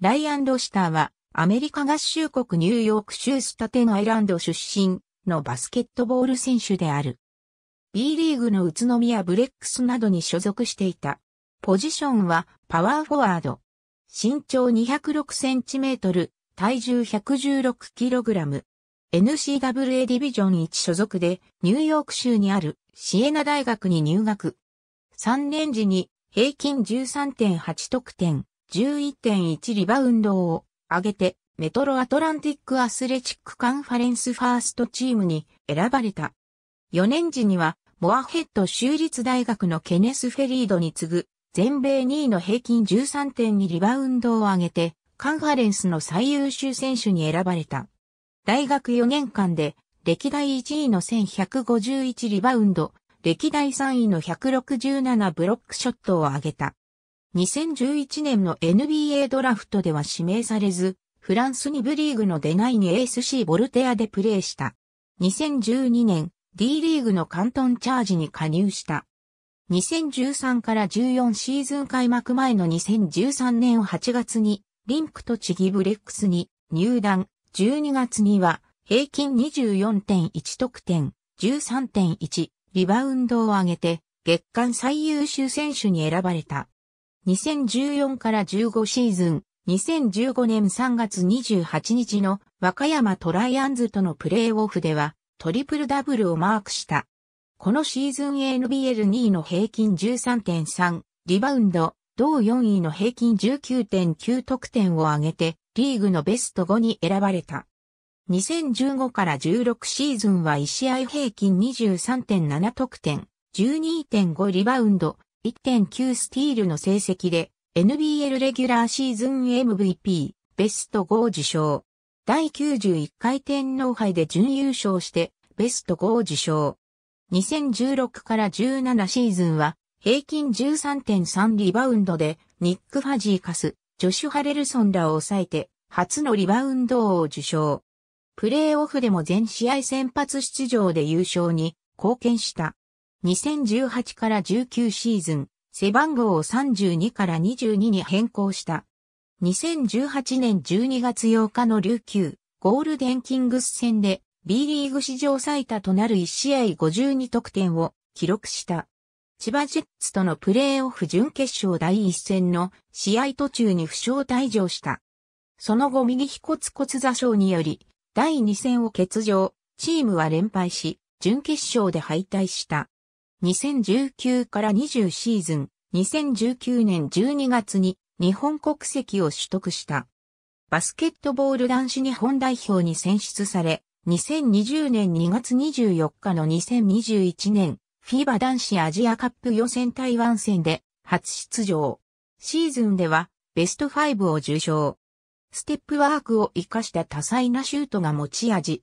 ライアン・ロシターは、アメリカ合衆国ニューヨーク州スタテンアイランド出身のバスケットボール選手である。B リーグの宇都宮ブレックスなどに所属していた。ポジションはパワーフォワード。身長206センチメートル、体重116キログラム。NCAA ディビジョン1所属でニューヨーク州にあるシエナ大学に入学。3年時に平均13.8得点、11.1リバウンドを上げてメトロアトランティックアスレチックカンファレンスファーストチームに選ばれた。4年時にはモアヘッド州立大学のケネス・フェリードに次ぐ全米2位の平均13.2リバウンドを上げてカンファレンスの最優秀選手に選ばれた。大学4年間で歴代1位の1151リバウンド、歴代3位の167ブロックショットを上げた。2011年の NBA ドラフトでは指名されず、フランス2部リーグのデナイに ASC ボルテアでプレーした。2012年、D リーグのカントンチャージに加入した。2013から14シーズン開幕前の2013年8月に、リンクとチギブレックスに入団、12月には平均24.1得点、13.1リバウンドを上げて、月間最優秀選手に選ばれた。2014から15シーズン、2015年3月28日の和歌山トライアンズとのプレーオフではトリプルダブルをマークした。このシーズン NBL2 位の平均13.3、リバウンド、同4位の平均19.9得点を挙げて、リーグのベスト5に選ばれた。2015から16シーズンは1試合平均23.7得点、12.5リバウンド、1.9スティールの成績で NBL レギュラーシーズン MVP、ベスト5を受賞。第91回天皇杯で準優勝してベスト5を受賞。2016から17シーズンは平均13.3リバウンドでニック・ファジーカス、ジョシュ・ハレルソンらを抑えて初のリバウンド王を受賞。プレーオフでも全試合先発出場で優勝に貢献した。2018から19シーズン、背番号を32から22に変更した。2018年12月8日の琉球、ゴールデンキングス戦で B リーグ史上最多となる1試合52得点を記録した。千葉ジェッツとのプレーオフ準決勝第1戦の試合途中に負傷退場した。その後右ひ骨骨座傷により、第2戦を欠場、チームは連敗し、準決勝で敗退した。2019から20シーズン、2019年12月に日本国籍を取得した。バスケットボール男子日本代表に選出され、2020年2月24日の2021年、ィーバー男子アジアカップ予選台湾戦で初出場。シーズンではベスト5を受賞。ステップワークを活かした多彩なシュートが持ち味。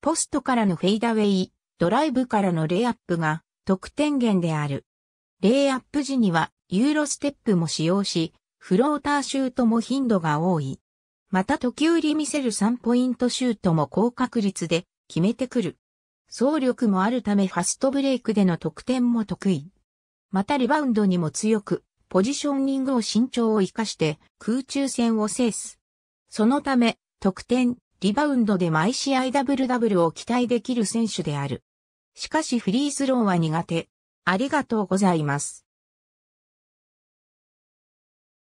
ポストからのフェイダウェイ、ドライブからのレイアップが得点源である。レイアップ時にはユーロステップも使用し、フローターシュートも頻度が多い。また時折見せる3ポイントシュートも高確率で決めてくる。走力もあるためファストブレイクでの得点も得意。またリバウンドにも強く、ポジショニングを身長を活かして空中戦を制す。そのため、得点、リバウンドで毎試合ダブルダブルを期待できる選手である。しかしフリースローは苦手。ありがとうございます。